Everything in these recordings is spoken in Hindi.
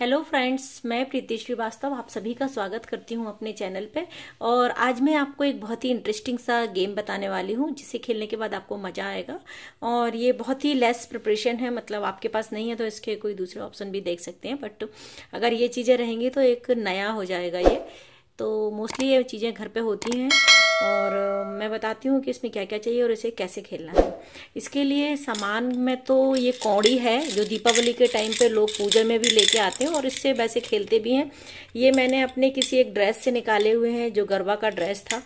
हेलो फ्रेंड्स मैं प्रीति श्रीवास्तव आप सभी का स्वागत करती हूं अपने चैनल पे और आज मैं आपको एक बहुत ही इंटरेस्टिंग सा गेम बताने वाली हूं जिसे खेलने के बाद आपको मज़ा आएगा और ये बहुत ही लेस प्रिपरेशन है मतलब आपके पास नहीं है तो इसके कोई दूसरे ऑप्शन भी देख सकते हैं बट अगर ये चीज़ें रहेंगी तो एक नया हो जाएगा ये तो मोस्टली ये चीज़ें घर पर होती हैं और मैं बताती हूँ कि इसमें क्या क्या चाहिए और इसे कैसे खेलना है इसके लिए सामान में तो ये कौड़ी है जो दीपावली के टाइम पे लोग पूजा में भी लेके आते हैं और इससे वैसे खेलते भी हैं ये मैंने अपने किसी एक ड्रेस से निकाले हुए हैं जो गरबा का ड्रेस था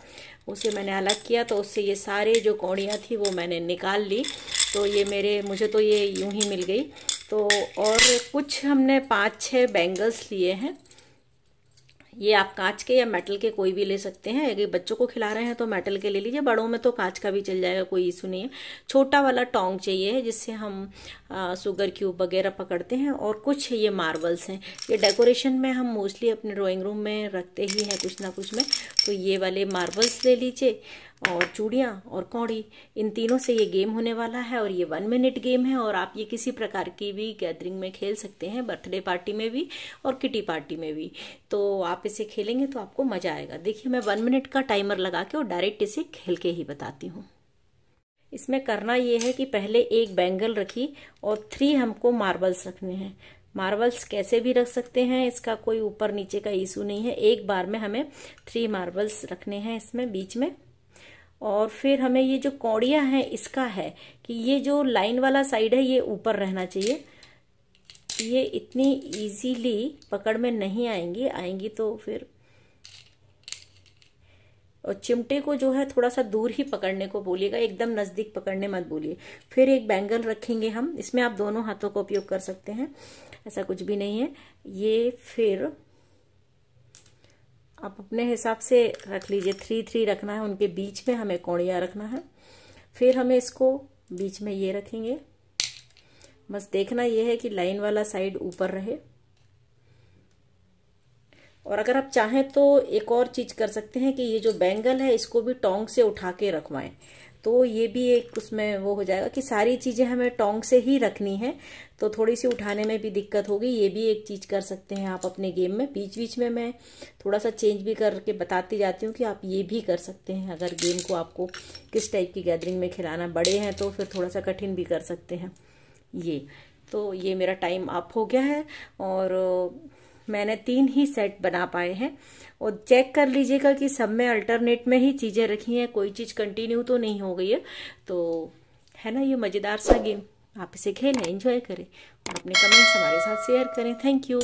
उसे मैंने अलग किया तो उससे ये सारे जो कौड़ियाँ थी वो मैंने निकाल ली तो ये मेरे मुझे तो ये यूँ ही मिल गई तो और कुछ हमने पाँच छः बैंगल्स लिए हैं ये आप कांच के या मेटल के कोई भी ले सकते हैं अगर बच्चों को खिला रहे हैं तो मेटल के ले लीजिए बड़ों में तो कांच का भी चल जाएगा कोई इशू नहीं है छोटा वाला टोंग चाहिए जिससे हम आ, सुगर क्यूब वगैरह पकड़ते हैं और कुछ ये मार्बल्स हैं ये डेकोरेशन में हम मोस्टली अपने ड्राॅइंग रूम में रखते ही हैं कुछ ना कुछ में तो ये वाले मार्बल्स ले लीजिए और चूड़ियाँ और कौड़ी इन तीनों से ये गेम होने वाला है और ये वन मिनट गेम है और आप ये किसी प्रकार की भी गैदरिंग में खेल सकते हैं बर्थडे पार्टी में भी और किटी पार्टी में भी तो आप आप इसे खेलेंगे तो आपको मज़ा आएगा देखिए मैं वन मिनट का टाइमर लगा के और डायरेक्ट इसे खेल के ही बताती हूँ इसमें करना ये है कि पहले एक बैंगल रखी और थ्री हमको मार्बल्स रखने हैं मार्बल्स कैसे भी रख सकते हैं इसका कोई ऊपर नीचे का इशू नहीं है एक बार में हमें थ्री मार्बल्स रखने हैं इसमें बीच में और फिर हमें ये जो कौड़िया है इसका है कि ये जो लाइन वाला साइड है ये ऊपर रहना चाहिए ये इतनी इजीली पकड़ में नहीं आएंगी आएंगी तो फिर और चिमटे को जो है थोड़ा सा दूर ही पकड़ने को बोलिएगा एकदम नज़दीक पकड़ने मत बोलिए फिर एक बैंगल रखेंगे हम इसमें आप दोनों हाथों का उपयोग कर सकते हैं ऐसा कुछ भी नहीं है ये फिर आप अपने हिसाब से रख लीजिए थ्री थ्री रखना है उनके बीच में हमें कोणिया रखना है फिर हमें इसको बीच में ये रखेंगे बस देखना यह है कि लाइन वाला साइड ऊपर रहे और अगर आप चाहें तो एक और चीज कर सकते हैं कि ये जो बैंगल है इसको भी टोंग से उठा के रखवाएं तो ये भी एक उसमें वो हो जाएगा कि सारी चीज़ें हमें टोंग से ही रखनी है तो थोड़ी सी उठाने में भी दिक्कत होगी ये भी एक चीज़ कर सकते हैं आप अपने गेम में बीच बीच में मैं थोड़ा सा चेंज भी करके बताती जाती हूँ कि आप ये भी कर सकते हैं अगर गेम को आपको किस टाइप की गैदरिंग में खिलाना बड़े हैं तो फिर थोड़ा सा कठिन भी कर सकते हैं ये तो ये मेरा टाइम अप हो गया है और मैंने तीन ही सेट बना पाए हैं और चेक कर लीजिएगा कि सब में अल्टरनेट में ही चीज़ें रखी हैं कोई चीज़ कंटिन्यू तो नहीं हो गई है तो है ना ये मज़ेदार सा गेम आप इसे खेलें एंजॉय करें और अपने कमेंट्स हमारे साथ शेयर करें थैंक यू